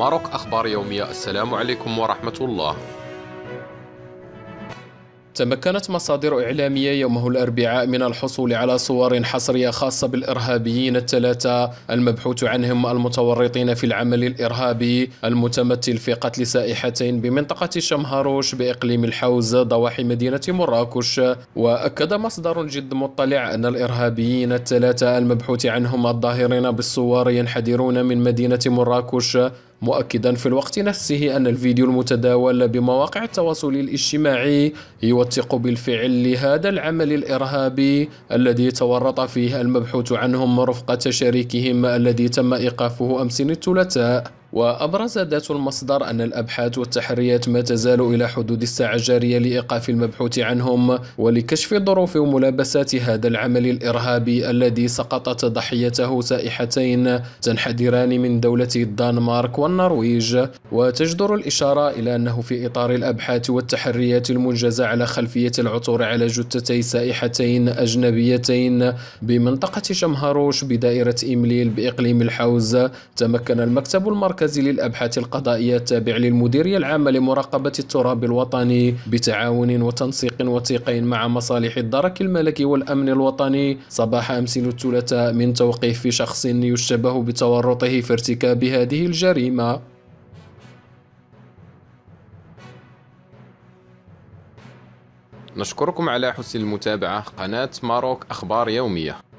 ماروك أخبار يومية السلام عليكم ورحمة الله تمكنت مصادر إعلامية يومه الأربعاء من الحصول على صور حصرية خاصة بالإرهابيين الثلاثة المبحوث عنهم المتورطين في العمل الإرهابي المتمثل في قتل سائحتين بمنطقة شمهاروش بإقليم الحوز ضواحي مدينة مراكش وأكد مصدر جد مطلع أن الإرهابيين الثلاثة المبحوث عنهم الظاهرين بالصور ينحدرون من مدينة مراكش مؤكدا في الوقت نفسه أن الفيديو المتداول بمواقع التواصل الاجتماعي يوثق بالفعل لهذا العمل الإرهابي الذي تورط فيه المبحوث عنهم رفقة شريكهم الذي تم إيقافه أمس الثلاثاء وأبرز ذات المصدر أن الأبحاث والتحريات ما تزال إلى حدود الساعة الجارية لإيقاف المبحوث عنهم ولكشف ظروف وملابسات هذا العمل الإرهابي الذي سقطت ضحيته سائحتين تنحدران من دولة الدنمارك والنرويج وتجدر الإشارة إلى أنه في إطار الأبحاث والتحريات المنجزة على خلفية العثور على جثتي سائحتين أجنبيتين بمنطقة شمهروش بدائرة إمليل بإقليم الحوز تمكن المكتب المركزي المركز للأبحاث القضائية التابع للمديرية العامة لمراقبة التراب الوطني بتعاون وتنسيق وثيق مع مصالح الدرك الملكي والأمن الوطني صباح أمس الثلاثاء من توقيف شخص يشتبه بتورطه في ارتكاب هذه الجريمة نشكركم على حسن المتابعة قناة ماروك أخبار يومية